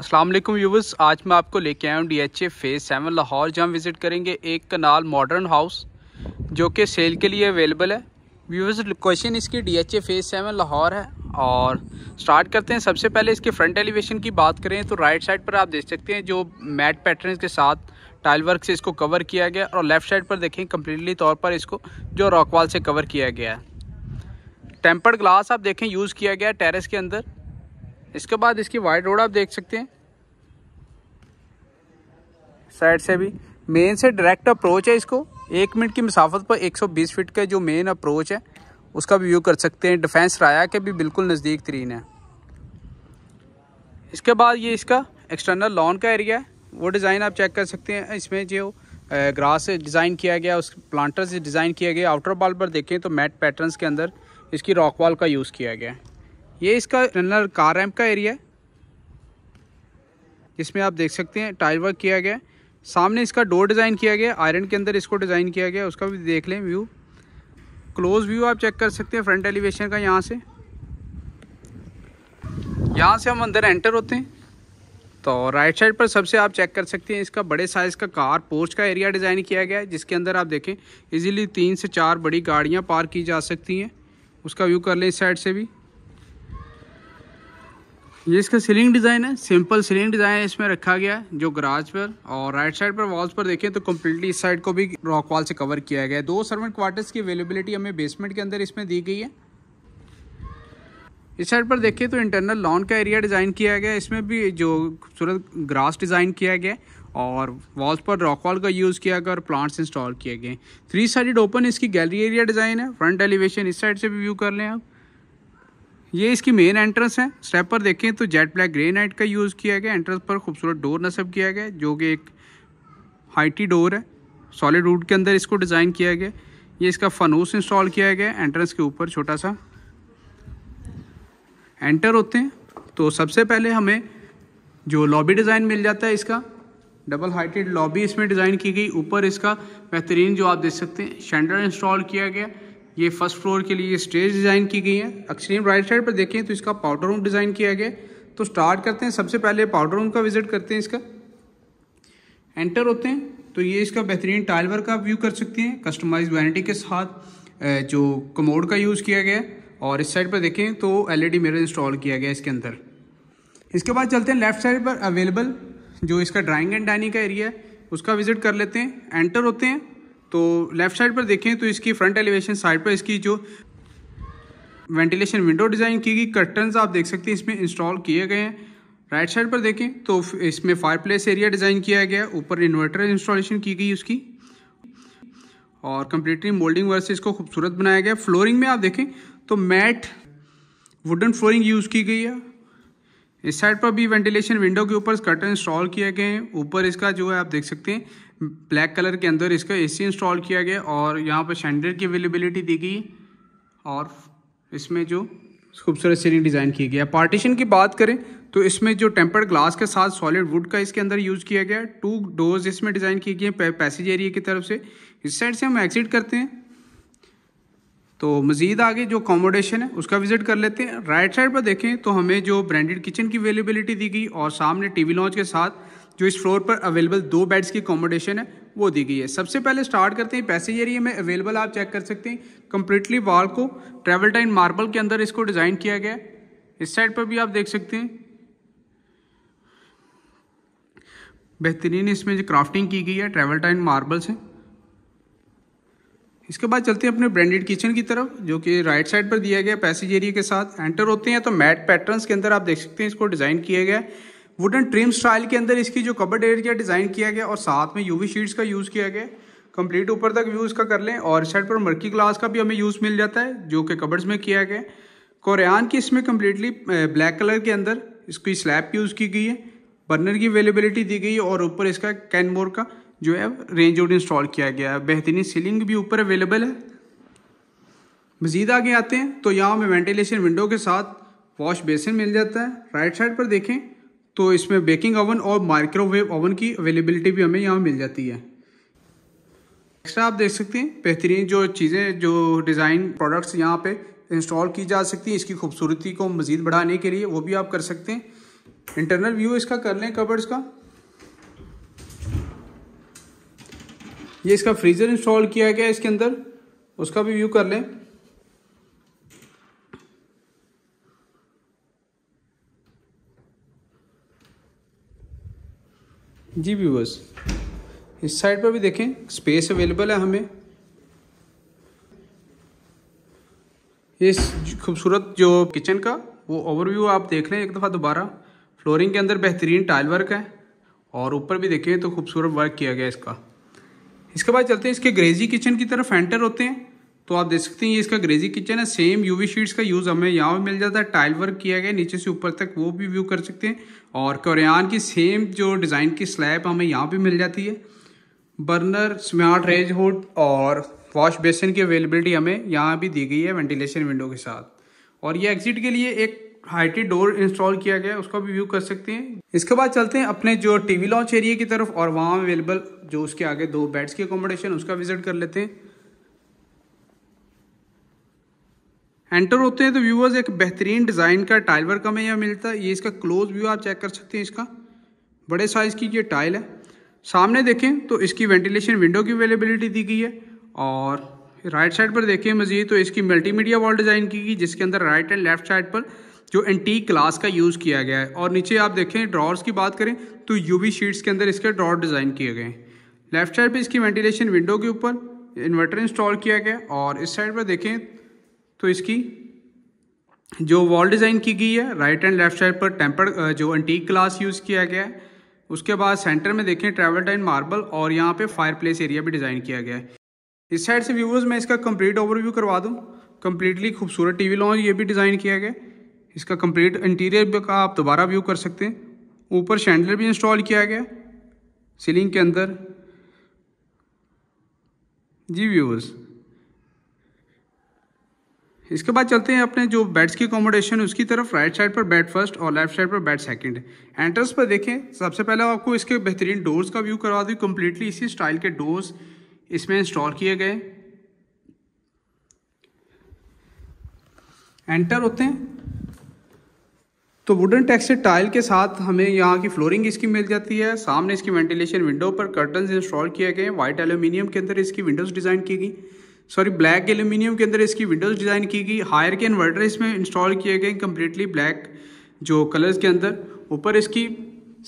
Aslam viewers आज मैं आपको लेके आया हूँ D H A phase seven Lahore जहाँ विज़िट करेंगे एक कनाल मॉडर्न हाउस जो कि सेल के लिए अवेलेबल है व्यूवर्स लोकेशन इसकी D H A phase seven Lahore है और स्टार्ट करते हैं सबसे पहले इसके फ्रंट एलिवेशन की बात करें तो राइट साइड पर आप देख सकते हैं जो मैट पैटर्न के साथ टाइल वर्क से इसको कवर किया गया और लेफ़्ट साइड पर देखें कम्प्लीटली तौर पर इसको जो रॉकवाल से कवर किया गया है टेम्पर्ड ग्लास आप देखें यूज़ किया गया है टेरेस के अंदर इसके बाद इसकी वाइट रोड आप देख सकते हैं साइड से भी मेन से डायरेक्ट अप्रोच है इसको एक मिनट की मुसाफत पर 120 फीट का जो मेन अप्रोच है उसका भी व्यू कर सकते हैं डिफेंस राया के भी बिल्कुल नज़दीक तरीन है इसके बाद ये इसका एक्सटर्नल लॉन का एरिया है वो डिज़ाइन आप चेक कर सकते हैं इसमें जो ग्रास डिज़ाइन किया गया उस प्लांटर से डिज़ाइन किया गया आउटर बॉल पर देखें तो मैट पैटर्न्स के अंदर इसकी रॉक वॉल का यूज़ किया गया है ये इसका रनर कार रैम्प का एरिया है जिसमें आप देख सकते हैं टाइल वर्क किया गया सामने इसका डोर डिज़ाइन किया गया आयरन के अंदर इसको डिज़ाइन किया गया उसका भी देख लें व्यू क्लोज व्यू आप चेक कर सकते हैं फ्रंट एलिवेशन का यहाँ से यहाँ से हम अंदर एंटर होते हैं तो राइट साइड पर सबसे आप चेक कर सकते हैं इसका बड़े साइज़ का कार पोस्ट का एरिया डिज़ाइन किया गया है जिसके अंदर आप देखें इजीली तीन से चार बड़ी गाड़ियाँ पार्क की जा सकती हैं उसका व्यू कर लें इस साइड से भी ये इसका सीलिंग डिज़ाइन है सिंपल सीलिंग डिज़ाइन इसमें रखा गया है जो गराज पर और राइट साइड पर वॉल्स पर देखें तो कम्प्लीटली इस साइड को भी रॉक वॉल से कवर किया गया है दो सर्वेंट क्वार्टर्स की अवेलेबिलिटी हमें बेसमेंट के अंदर इसमें दी गई है इस साइड पर देखिए तो इंटरनल लॉन का एरिया डिज़ाइन किया गया है इसमें भी जो खूबसूरत ग्रास डिज़ाइन किया गया और वॉल्स पर रॉक वॉल का यूज़ किया गया और प्लांट्स इंस्टॉल किए गए थ्री साइडेड ओपन इसकी गैलरी एरिया डिज़ाइन है फ्रंट एलिवेशन इस साइड से भी व्यू कर लें आप ये इसकी मेन एंट्रेंस है स्टेप पर देखें तो जेट ब्लैक नाइट का यूज़ किया गया एंट्रेंस पर खूबसूरत डोर नस्ब किया गया जो कि एक हाइटी डोर है सॉलिड रूट के अंदर इसको डिज़ाइन किया गया ये इसका फनूस इंस्टॉल किया गया एंट्रेंस के ऊपर छोटा सा एंटर होते हैं तो सबसे पहले हमें जो लॉबी डिज़ाइन मिल जाता है इसका डबल हाइटेड लॉबी इसमें डिज़ाइन की गई ऊपर इसका बेहतरीन जो आप देख सकते हैं शेंडर इंस्टॉल किया गया ये फर्स्ट फ्लोर के लिए स्टेज डिज़ाइन की गई है एक्सट्रीम राइट साइड पर देखें तो इसका पाउडर रूम डिज़ाइन किया गया तो स्टार्ट करते हैं सबसे पहले पाउडर रूम का विजिट करते हैं इसका एंटर होते हैं तो ये इसका बेहतरीन टाइल वर्क आप व्यू कर सकते हैं कस्टमाइज वारंटी के साथ जो कमोड का यूज़ किया गया और इस साइड पर देखें तो एलईडी मिरर इंस्टॉल किया गया इसके अंदर इसके बाद चलते हैं लेफ्ट साइड पर अवेलेबल जो इसका ड्राइंग एंड डाइनिंग का एरिया है उसका विजिट कर लेते हैं एंटर होते हैं तो लेफ्ट साइड पर देखें तो इसकी फ्रंट एलिवेशन साइड पर इसकी जो वेंटिलेशन विंडो डिज़ाइन की गई कर्टन्स आप देख सकते हैं इसमें इंस्टॉल किए गए हैं राइट साइड पर देखें तो इसमें फायर प्लेस एरिया डिज़ाइन किया गया ऊपर इन्वर्टर इंस्टॉलेशन की गई उसकी और कंप्लीटली मोल्डिंग वर्क से इसको खूबसूरत बनाया गया फ्लोरिंग में आप देखें तो मैट वुडन फ्लोरिंग यूज़ की गई है इस साइड पर भी वेंटिलेशन विंडो के ऊपर कर्टन इंस्टॉल किए गए हैं ऊपर इसका जो है आप देख सकते हैं ब्लैक कलर के अंदर इसका एसी इंस्टॉल किया गया और यहाँ पर शैंडर की अवेलेबिलिटी दी गई और इसमें जो खूबसूरत सीलिंग डिज़ाइन की गई है पार्टीशन की बात करें तो इसमें जो टेम्पर्ड ग्लास के साथ सॉलिड वुड का इसके अंदर यूज़ किया गया टू डोर्स इसमें डिज़ाइन किए गए पैसेज एरिया की तरफ से इस साइड से हम एग्जिट करते हैं तो मज़ीद आगे जो अकोमोडेशन है उसका विजिट कर लेते हैं राइट साइड पर देखें तो हमें जो ब्रांडेड किचन की अवेलेबिलिटी दी गई और सामने टीवी लॉन्च के साथ जो इस फ्लोर पर अवेलेबल दो बेड्स की अकोमोडेशन है वो दी गई है सबसे पहले स्टार्ट करते हैं पैसेज एरिया में अवेलेबल आप चेक कर सकते हैं कंप्लीटली वॉल को ट्रेवल टाइन मार्बल के अंदर इसको डिज़ाइन किया गया है इस साइड पर भी आप देख सकते हैं बेहतरीन इसमें जो क्राफ्टिंग की गई है ट्रेवल टाइन मार्बल से इसके बाद चलते हैं अपने ब्रांडेड किचन की तरफ जो कि राइट साइड पर दिया गया पैसेज एरिया के साथ एंटर होते हैं तो मैट पैटर्न्स के अंदर आप देख सकते हैं इसको डिज़ाइन किया गया है वुडन ट्रिम स्टाइल के अंदर इसकी जो कबर्ड एरिया डिज़ाइन किया गया और साथ में यूवी शीट्स का यूज़ किया गया कंप्लीट ऊपर तक व्यू इसका कर लें और साइड पर मर्की ग्लास का भी हमें यूज़ मिल जाता है जो कि कबर्ड्स में किया गया कोरियान की इसमें कम्प्लीटली ब्लैक कलर के अंदर इसकी स्लैब यूज़ की गई है बर्नर की अवेलेबिलिटी दी गई है और ऊपर इसका कैनमोर का जो है रेंज आउट इंस्टॉल किया गया है बेहतरीन सीलिंग भी ऊपर अवेलेबल है मज़ीद आगे आते हैं तो यहाँ हमें वेंटिलेशन विंडो के साथ वॉश बेसिन मिल जाता है राइट साइड पर देखें तो इसमें बेकिंग ओवन और माइक्रोवेव ओवन की अवेलेबिलिटी भी हमें यहाँ मिल जाती है एक्स्ट्रा आप देख सकते हैं बेहतरीन जो चीज़ें जो डिज़ाइन प्रोडक्ट्स यहाँ पे इंस्टॉल की जा सकती हैं इसकी खूबसूरती को मज़ीद बढ़ाने के लिए वो भी आप कर सकते हैं इंटरनल व्यू इसका कर लें कबर्स का ये इसका फ्रीज़र इंस्टॉल किया गया है इसके अंदर उसका भी व्यू कर लें जी व्यूवर्स इस साइड पर भी देखें स्पेस अवेलेबल है हमें इस खूबसूरत जो किचन का वो ओवरव्यू आप देख लें एक दफ़ा दोबारा फ्लोरिंग के अंदर बेहतरीन टाइल वर्क है और ऊपर भी देखें तो खूबसूरत वर्क किया गया इसका इसके बाद चलते हैं इसके ग्रेजी किचन की तरफ एंटर होते हैं तो आप देख सकते हैं ये इसका ग्रेजी किचन है सेम यूवी शीट्स का यूज़ हमें यहाँ पे मिल जाता है टाइल वर्क किया गया नीचे से ऊपर तक वो भी व्यू कर सकते हैं और कोरियान की सेम जो डिज़ाइन की स्लैब हमें यहाँ भी मिल जाती है बर्नर स्मार्ट रेज हुड और वॉश बेसिन की अवेलेबिलिटी हमें यहाँ भी दी गई है वेंटिलेशन विंडो के साथ और ये एग्जिट के लिए एक हाइटी डोर इंस्टॉल किया गया है उसका भी व्यू कर सकते हैं इसके बाद चलते हैं अपने जो टीवी लॉन्च एरिया की तरफ और वहाँ अवेलेबल जो उसके आगे दो बेड्स की अकोमोडेशन उसका विजिट कर लेते हैं एंटर होते हैं तो व्यूवर्स एक बेहतरीन डिज़ाइन का टाइल वर्क हमें यह मिलता है ये इसका क्लोज व्यू आप चेक कर सकते हैं इसका बड़े साइज़ की ये टाइल है सामने देखें तो इसकी वेंटिलेशन विंडो की अवेलेबिलिटी दी गई है और राइट साइड पर देखें मज़ीद तो इसकी मल्टीमीडिया वॉल डिज़ाइन की गई जिसके अंदर राइट एंड लेफ्ट साइड पर जो एंटीक ग्लास का यूज़ किया गया है और नीचे आप देखें ड्रॉर्स की बात करें तो वी शीट्स के अंदर इसके ड्रॉर डिज़ाइन किए गए हैं लेफ्ट साइड पर इसकी वेंटिलेशन विंडो के ऊपर इन्वर्टर इंस्टॉल किया गया और इस साइड पर देखें तो इसकी जो वॉल डिज़ाइन की गई है राइट एंड लेफ्ट साइड पर टेम्पर जो एंटीक ग्लास यूज़ किया गया है उसके बाद सेंटर में देखें टाइम मार्बल और यहाँ पे फायरप्लेस एरिया भी डिज़ाइन किया गया है इस साइड से व्यूवर्स मैं इसका कंप्लीट ओवरव्यू करवा दूँ कम्प्लीटली खूबसूरत टी वी ये भी डिज़ाइन किया गया इसका कम्प्लीट इंटीरियर का आप दोबारा व्यू कर सकते हैं ऊपर शैंडलर भी इंस्टॉल किया गया सीलिंग के अंदर जी व्यूवर्स इसके बाद चलते हैं अपने जो बैट्स की अकोमोडेशन उसकी तरफ राइट साइड पर बैट फर्स्ट और लेफ्ट साइड पर बैट सेकंड एंट्रेंस पर देखें सबसे पहले आपको इसके बेहतरीन डोर्स का व्यू करवा दी कम्प्लीटली इसी स्टाइल के डोर्स इसमें इंस्टॉल किए गए एंटर होते हैं तो वुडन टेक्सचर टाइल के साथ हमें यहाँ की फ्लोरिंग इसकी मिल जाती है सामने इसकी वेंटिलेशन विंडो पर कर्टन इंस्टॉल किए गए वाइट एल्यूमिनियम के अंदर इसकी विंडोज़ डिज़ाइन की गई सॉरी ब्लैक एल्यूमिनियम के अंदर इसकी विंडोज डिज़ाइन की गई हायर के इन्वर्टर इसमें इंस्टॉल किए गए कम्प्लीटली ब्लैक जो कलर्स के अंदर ऊपर इसकी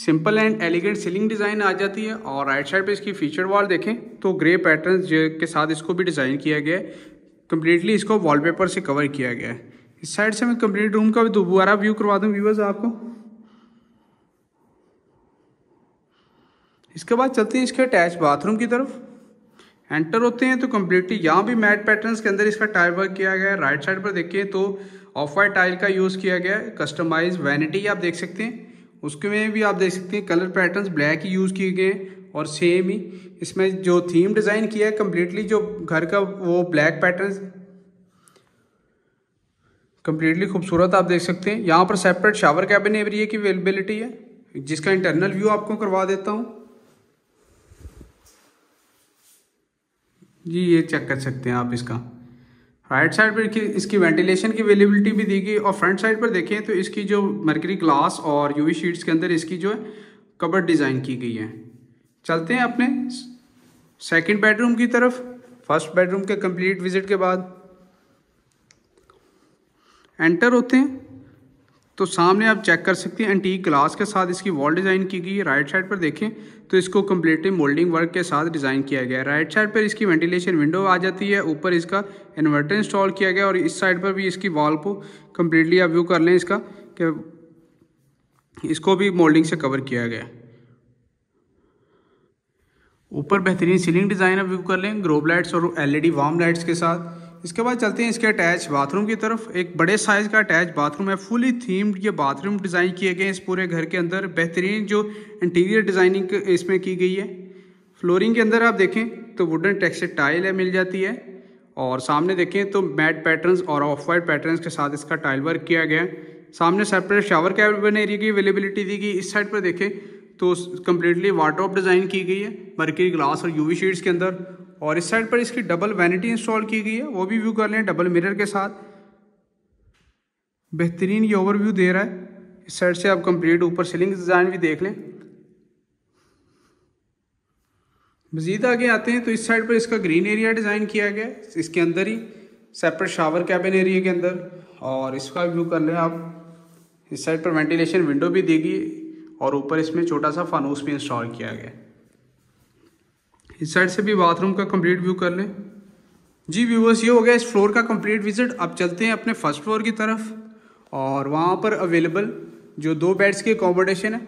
simple and elegant ceiling design आ जाती है और राइट साइड पे इसकी फीचर वॉल देखें तो ग्रे पैटर्न के साथ इसको भी डिज़ाइन किया गया है कम्प्लीटली इसको वॉलपेपर से कवर किया गया है इस साइड से मैं कम्प्लीट रूम का भी दोबारा व्यू करवा दूँ व्यूवर्स आपको इसके बाद चलते हैं इसके अटैच बाथरूम की तरफ एंटर होते हैं तो कम्प्लीटली यहाँ भी मैट पैटर्न्स के अंदर इसका टाइल वर्क किया गया है राइट साइड पर देखिए तो ऑफ वाइट टाइल का यूज़ किया गया है कस्टमाइज वैनिटी आप देख सकते हैं उसमें भी आप देख सकते हैं कलर पैटर्न्स ब्लैक ही यूज़ किए गए हैं और सेम ही इसमें जो थीम डिज़ाइन किया है कम्प्लीटली जो घर का वो ब्लैक पैटर्न्स कम्प्लीटली खूबसूरत आप देख सकते हैं यहाँ पर सेपरेट शावर कैबिन एरिया की अवेलेबिलिटी है जिसका इंटरनल व्यू आपको करवा देता हूँ जी ये चेक कर सकते हैं आप इसका राइट साइड पर इसकी वेंटिलेशन की अवेलेबिलिटी भी दी गई और फ्रंट साइड पर देखें तो इसकी जो मरकरी ग्लास और यूवी शीट्स के अंदर इसकी जो है कबर डिज़ाइन की गई है चलते हैं अपने सेकंड बेडरूम की तरफ फर्स्ट बेडरूम के कंप्लीट विजिट के बाद एंटर होते हैं तो सामने आप चेक कर सकते हैं एंटीक ग्लास के साथ इसकी वॉल डिज़ाइन की गई है राइट साइड पर देखें तो इसको कम्प्लीटली मोल्डिंग वर्क के साथ डिज़ाइन किया गया है राइट साइड पर इसकी वेंटिलेशन विंडो आ जाती है ऊपर इसका इन्वर्टर इंस्टॉल किया गया और इस साइड पर भी इसकी वॉल को कम्प्लीटली आप व्यू कर लें इसका कि इसको भी मोल्डिंग से कवर किया गया ऊपर बेहतरीन सीलिंग डिज़ाइन आप व्यू कर लें ग्रोब लाइट्स और एल ई लाइट्स के साथ इसके बाद चलते हैं इसके अटैच बाथरूम की तरफ एक बड़े साइज़ का अटैच बाथरूम है फुली थीम्ड ये बाथरूम डिज़ाइन किए गए इस पूरे घर के अंदर बेहतरीन जो इंटीरियर डिज़ाइनिंग इसमें की गई है फ्लोरिंग के अंदर आप देखें तो वुडन टेक्सचर टाइल है मिल जाती है और सामने देखें तो मैट पैटर्न्स और ऑफ वाइट पैटर्न्स के साथ इसका टाइल वर्क किया गया है सामने सेपरेट शावर कैबिन एरिया की अवेलेबिलिटी दी गई इस साइड पर देखें तो कम्प्लीटली वाटर डिज़ाइन की गई है मरकरी ग्लास और यूवी शीट्स के अंदर और इस साइड पर इसकी डबल वैनिटी इंस्टॉल की गई है वो भी व्यू कर लें डबल मिरर के साथ बेहतरीन ये ओवरव्यू दे रहा है इस साइड से आप कंप्लीट ऊपर सीलिंग डिज़ाइन भी देख लें मज़ीद आगे आते हैं तो इस साइड पर इसका ग्रीन एरिया डिज़ाइन किया गया है इसके अंदर ही सेपरेट शावर कैबिन एरिया के अंदर और इसका व्यू कर लें आप इस साइड पर वेंटिलेशन विंडो भी देगी और ऊपर इसमें छोटा सा फानूस भी इंस्टॉल किया गया है इस साइड से भी बाथरूम का कंप्लीट व्यू कर लें जी व्यूवर्स ये हो गया इस फ्लोर का कंप्लीट विजिट अब चलते हैं अपने फर्स्ट फ्लोर की तरफ और वहाँ पर अवेलेबल जो दो बेड्स की अकोमोडेशन है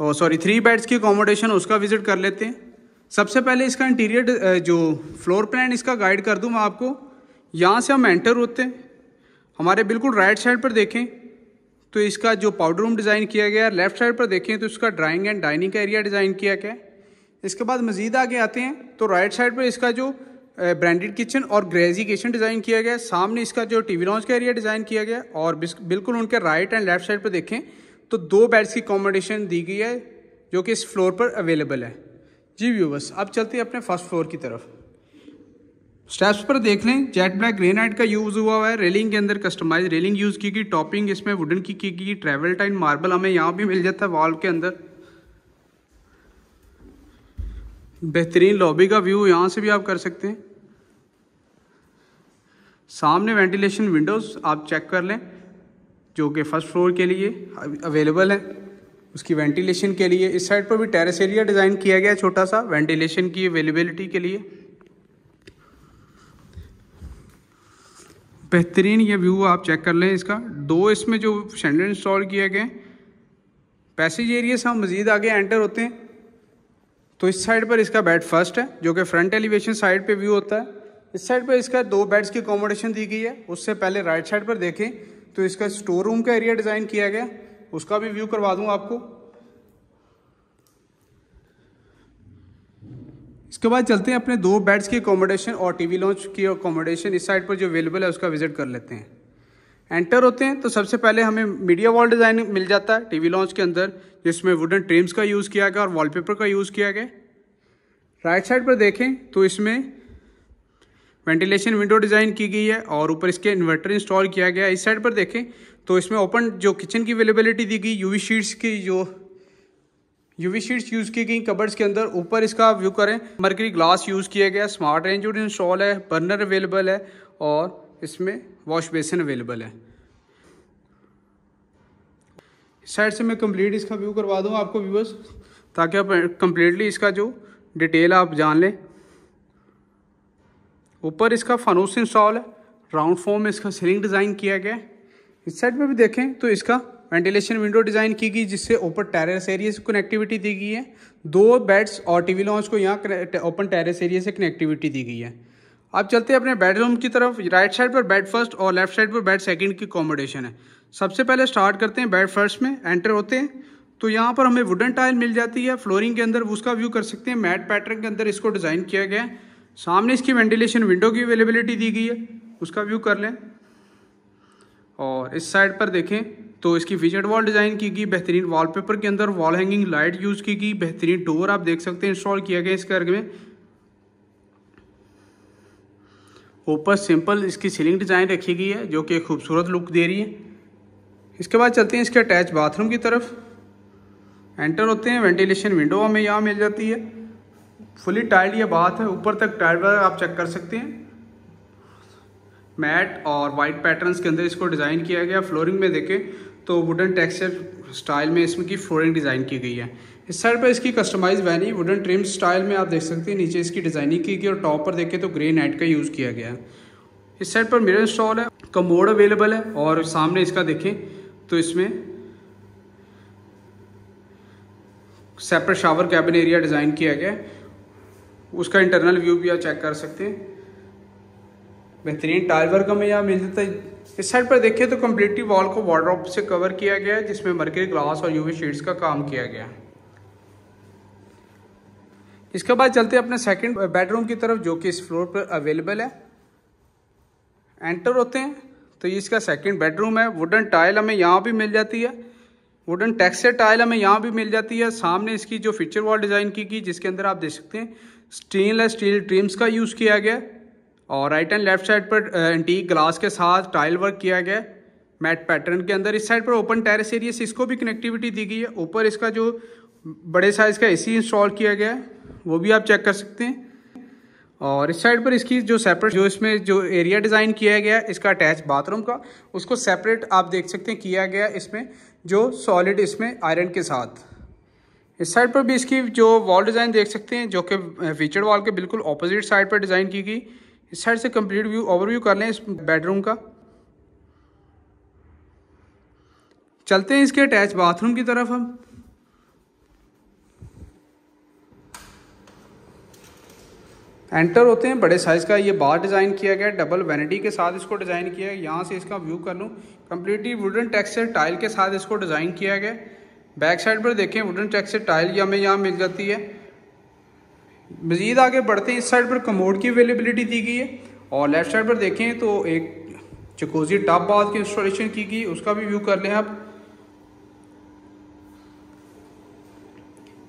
और सॉरी थ्री बेड्स की अकोमोडेशन उसका विज़िट कर लेते हैं सबसे पहले इसका इंटीरियर जो फ्लोर प्लान इसका गाइड कर दूँ मैं आपको यहाँ से हम एंटर होते हैं हमारे बिल्कुल राइट साइड पर देखें तो इसका जो पाउडर रूम डिज़ाइन किया गया है लेफ्ट साइड पर देखें तो इसका ड्राइंग एंड डाइनिंग का एरिया डिज़ाइन किया गया है इसके बाद मज़ीद आगे आते हैं तो राइट साइड पर इसका जो ब्रांडेड किचन और ग्रेजिकेशन डिज़ाइन किया गया सामने इसका जो टीवी लॉन्च का एरिया डिज़ाइन किया गया और बिल्कुल उनके राइट एंड लेफ्ट साइड पर देखें तो दो बेड्स की कॉम्बिनेशन दी गई है जो कि इस फ्लोर पर अवेलेबल है जी व्यूवर्स अब चलते हैं अपने फर्स्ट फ्लोर की तरफ स्टेप्स पर देख लें जेट ब्लैक ग्रेनाइट का यूज़ हुआ हुआ है रेलिंग के अंदर कस्टमाइज रेलिंग यूज़ की गई टॉपिंग इसमें वुडन की की गई ट्रेवल टाइन मार्बल हमें यहाँ भी मिल जाता है वॉल के अंदर बेहतरीन लॉबी का व्यू यहाँ से भी आप कर सकते हैं सामने वेंटिलेशन विंडोज़ आप चेक कर लें जो कि फर्स्ट फ्लोर के लिए अवेलेबल है उसकी वेंटिलेशन के लिए इस साइड पर भी टेरेस एरिया डिज़ाइन किया गया है छोटा सा वेंटिलेशन की अवेलेबिलिटी के लिए बेहतरीन ये व्यू आप चेक कर लें इसका दो इसमें जो शेंडर इंस्टॉल किए गए पैसेज एरिया से हम मज़ीद आगे एंटर होते हैं तो इस साइड पर इसका बेड फर्स्ट है जो कि फ्रंट एलिवेशन साइड पे व्यू होता है इस साइड पर इसका दो बेड्स की अकोमोडेशन दी गई है उससे पहले राइट साइड पर देखें तो इसका स्टोर रूम का एरिया डिज़ाइन किया गया उसका भी व्यू करवा दूँ आपको इसके बाद चलते हैं अपने दो बेड्स की अकोमोडेशन और टीवी लॉन्च की अकोमोडेशन इस साइड पर जो अवेलेबल है उसका विजिट कर लेते हैं एंटर होते हैं तो सबसे पहले हमें मीडिया वॉल डिज़ाइन मिल जाता है टीवी लॉन्च के अंदर जिसमें वुडन ट्रिम्स का यूज़ किया गया और वॉलपेपर का यूज़ किया गया राइट साइड पर देखें तो इसमें वेंटिलेशन विंडो डिज़ाइन की गई है और ऊपर इसके इन्वर्टर इंस्टॉल किया गया इस साइड पर देखें तो इसमें ओपन जो किचन की अवेलेबिलिटी दी गई यूवी शीट्स की जो यूवी शीट्स यूज़ की गई कबर्ड्स के अंदर ऊपर इसका व्यू करें मरकरी ग्लास यूज़ किया गया स्मार्ट रेंज इंस्टॉल है बर्नर अवेलेबल है और इसमें वॉश बेसिन अवेलेबल है साइड से मैं कम्प्लीट इसका व्यू करवा दूँ आपको व्यूअर्स ताकि आप कंप्लीटली इसका जो डिटेल आप जान लें ऊपर इसका फानूस इंस्टॉल है राउंड फॉर्म में इसका सीलिंग डिज़ाइन किया गया है इस साइड में भी देखें तो इसका वेंटिलेशन विंडो डिज़ाइन की गई जिससे ओपन टेरेस एरिया से कनेक्टिविटी दी गई है दो बेड्स और वी लॉन्च को यहाँ ओपन टेरेस एरिया से कनेक्टिविटी दी गई है अब चलते हैं अपने बेडरूम की तरफ राइट साइड पर बेड फर्स्ट और लेफ्ट साइड पर बेड सेकंड की अकोमोडेशन है सबसे पहले स्टार्ट करते हैं बेड फर्स्ट में एंटर होते हैं तो यहाँ पर हमें वुडन टाइल मिल जाती है फ्लोरिंग के अंदर उसका व्यू कर सकते हैं मैट पैटर्न के अंदर इसको डिज़ाइन किया गया है सामने इसकी वेंटिलेशन विंडो की अवेलेबिलिटी दी गई है उसका व्यू कर लें और इस साइड पर देखें तो इसकी विजट वॉल डिज़ाइन की गई बेहतरीन वॉलपेपर के अंदर वॉल हैंगिंग लाइट यूज़ की गई बेहतरीन डोर आप देख सकते हैं इंस्टॉल किया गया इस घर में ऊपर सिंपल इसकी सीलिंग डिज़ाइन रखी गई है जो कि खूबसूरत लुक दे रही है इसके बाद चलते हैं इसके अटैच बाथरूम की तरफ एंटर होते हैं वेंटिलेशन विंडो हमें यहाँ मिल जाती है फुली टाइल्ड या बाथ है ऊपर तक टाइल वगैरह आप चेक कर सकते हैं मैट और वाइट पैटर्न्स के अंदर इसको डिज़ाइन किया गया फ्लोरिंग में देखें तो वुडन टेक्सचर स्टाइल में इसमें की फ्लोरिंग डिज़ाइन की गई है इस साइड पर इसकी कस्टमाइज वैनी वुडन ट्रिम स्टाइल में आप देख सकते हैं नीचे इसकी डिज़ाइनिंग की गई और टॉप पर देखें तो ग्रे नाइट का यूज़ किया गया है इस साइड पर मिरर इंस्टॉल है कमोड अवेलेबल है और सामने इसका देखें तो इसमें separate shower cabin area design किया गया उसका इंटरनल व्यू भी आप चेक कर सकते हैं बेहतरीन टाइल वर्क हमें यहाँ मिल जाता है इस साइड पर देखिए तो कम्प्लीटली वॉल को वार्ड्रॉप से कवर किया गया है जिसमें मरकरी ग्लास और यूवी शीट्स का काम किया गया है इसके बाद चलते हैं अपने सेकंड बेडरूम की तरफ जो कि इस फ्लोर पर अवेलेबल है एंटर होते हैं तो ये इसका सेकंड बेडरूम है वुडन टाइल हमें यहाँ भी मिल जाती है वुडन टैक्सर टाइल हमें यहाँ भी मिल जाती है सामने इसकी जो फीचर वॉल डिज़ाइन की गई जिसके अंदर आप देख सकते हैं स्टेनलेस स्टील ट्रिम्स का यूज़ किया गया और राइट एंड लेफ्ट साइड पर एंटीक ग्लास के साथ टाइल वर्क किया गया मैट पैटर्न के अंदर इस साइड पर ओपन टेरेस एरिया से इसको भी कनेक्टिविटी दी गई है ऊपर इसका जो बड़े साइज़ का एसी इंस्टॉल किया गया है वो भी आप चेक कर सकते हैं और इस साइड पर इसकी जो सेपरेट जो इसमें जो एरिया डिज़ाइन किया गया है इसका अटैच बाथरूम का उसको सेपरेट आप देख सकते हैं किया गया इसमें जो सॉलिड इसमें आयरन के साथ इस साइड पर भी इसकी जो वॉल डिज़ाइन देख सकते हैं जो कि फीचर वॉल के बिल्कुल अपोजिट साइड पर डिज़ाइन की गई इस साइड से कंप्लीट व्यू ओवरव्यू कर लें इस बेडरूम का चलते हैं इसके अटैच बाथरूम की तरफ हम एंटर होते हैं बड़े साइज़ का ये बार डिज़ाइन किया गया डबल वैनिटी के साथ इसको डिज़ाइन किया गया यहाँ से इसका व्यू कर लूँ कम्प्लीटली वुडन टेक्सचर टाइल के साथ इसको डिज़ाइन किया गया बैक साइड पर देखें वुडन टेक्सचर टाइल ये हमें यहाँ मिल जाती है मज़ीद आगे बढ़ते हैं इस साइड पर कमोड की अवेलेबिलिटी दी गई है और लेफ्ट साइड पर देखें तो एक चकोजी टब बाथ की इंस्टॉलेशन की गई उसका भी व्यू कर लें आप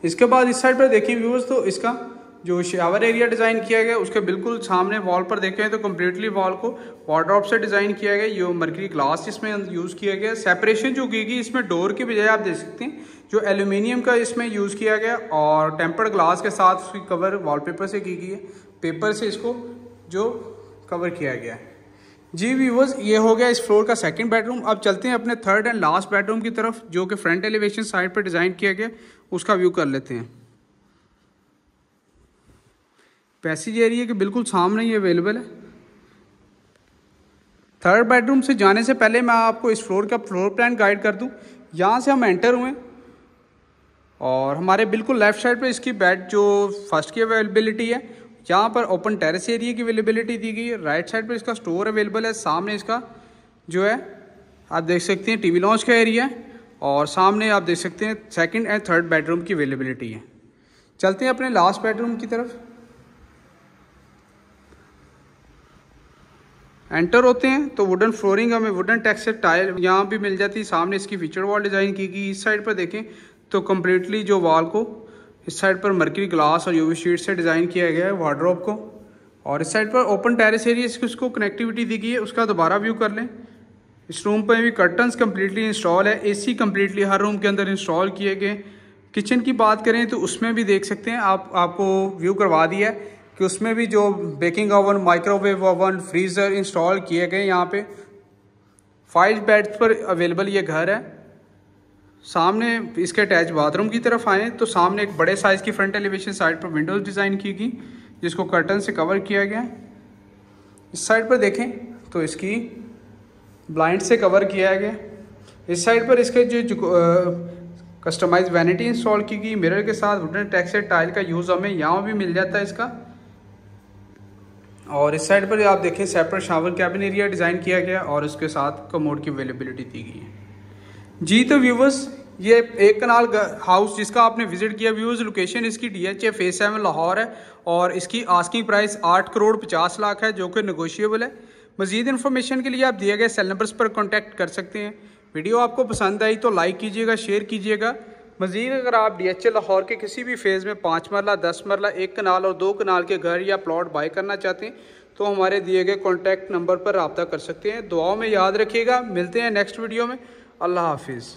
इसके बाद इस साइड पर देखें व्यूवर्स तो इसका जो शावर एरिया डिज़ाइन किया गया उसके बिल्कुल सामने वॉल पर देखें तो कम्प्लीटली वॉल को वार्ड्रॉप से डिज़ाइन किया गया ये मरकरी ग्लास इसमें यूज़ किया गया सेपरेशन जो की गई इसमें डोर के बजाय आप देख सकते हैं जो एल्यूमिनियम का इसमें यूज़ किया गया और टेम्पर्ड ग्लास के साथ उसकी कवर वॉलपेपर से की गई है पेपर से इसको जो कवर किया गया जी व्यूवर्स ये हो गया इस फ्लोर का सेकंड बेडरूम अब चलते हैं अपने थर्ड एंड लास्ट बेडरूम की तरफ जो कि फ्रंट एलिवेशन साइड पर डिज़ाइन किया गया उसका व्यू कर लेते हैं पैसेज एरिया के बिल्कुल सामने ही अवेलेबल है थर्ड बेडरूम से जाने से पहले मैं आपको इस फ्लोर का फ्लोर प्लान गाइड कर दूं यहाँ से हम एंटर हुए और हमारे बिल्कुल लेफ्ट साइड पे इसकी बेड जो फर्स्ट की अवेलेबिलिटी है यहाँ पर ओपन टेरेस एरिया की अवेलेबिलिटी दी गई है राइट साइड पर इसका स्टोर अवेलेबल है सामने इसका जो है आप देख सकते हैं टीवी लॉन्च का एरिया और सामने आप देख सकते हैं सेकंड एंड थर्ड बेडरूम की अवेलेबिलिटी है चलते हैं अपने लास्ट बेडरूम की तरफ एंटर होते हैं तो वुडन फ्लोरिंग हमें वुडन टेक्सचर टाइल यहाँ भी मिल जाती है सामने इसकी फीचर वॉल डिज़ाइन की गई इस साइड पर देखें तो कम्प्लीटली जो वॉल को इस साइड पर मरकरी ग्लास और यूवी शीट से डिज़ाइन किया गया है वार्ड्रॉप को और इस साइड पर ओपन टेरेस एरिया इसकी उसको कनेक्टिविटी दी गई है उसका दोबारा व्यू कर लें इस रूम पर भी कर्टन्स कम्प्लीटली इंस्टॉल है एसी कम्प्लीटली हर रूम के अंदर इंस्टॉल किए गए किचन की बात करें तो उसमें भी देख सकते हैं आप आपको व्यू करवा दिया है कि उसमें भी जो baking oven microwave oven freezer install किए गए यहाँ पे फाइव बेड्स पर अवेलेबल ये घर है सामने इसके अटैच बाथरूम की तरफ आए तो सामने एक बड़े साइज़ की फ्रंट एलिवेशन साइड पर विंडोज़ डिज़ाइन की गई जिसको कर्टन से कवर किया गया इस साइड पर देखें तो इसकी ब्लाइंड से कवर किया गया इस साइड पर इसके जो कस्टमाइज वैनिटी इंस्टॉल की गई मिरर के साथ वुडन टैक्सेट टाइल का यूज़ हमें यहाँ भी मिल जाता है इसका और इस साइड पर आप देखें separate shower cabin area design किया गया और उसके साथ कमोड की अवेलेबिलिटी दी गई है जी तो व्यूवर्स ये एक कनाल हाउस जिसका आपने विजिट किया व्यूज लोकेशन इसकी D H A phase seven Lahore है और इसकी आस्किंग प्राइस आठ करोड़ पचास लाख है जो कि नगोशियबल है मजीद इन्फॉर्मेशन के लिए आप दिए गए सेल नंबर्स पर कॉन्टैक्ट कर सकते हैं वीडियो आपको पसंद आई तो लाइक कीजिएगा शेयर कीजिएगा मजीद अगर आप डी एच ए लाहौर के किसी भी फेज़ में पाँच मरला दस मरला एक कनाल और दो कनाल के घर या प्लाट बाई करना चाहते हैं तो हमारे दिए गए कॉन्टैक्ट नंबर पर रबता कर सकते हैं दुआओं में याद रखिएगा मिलते हैं नेक्स्ट वीडियो में अल्लाह हाफिज़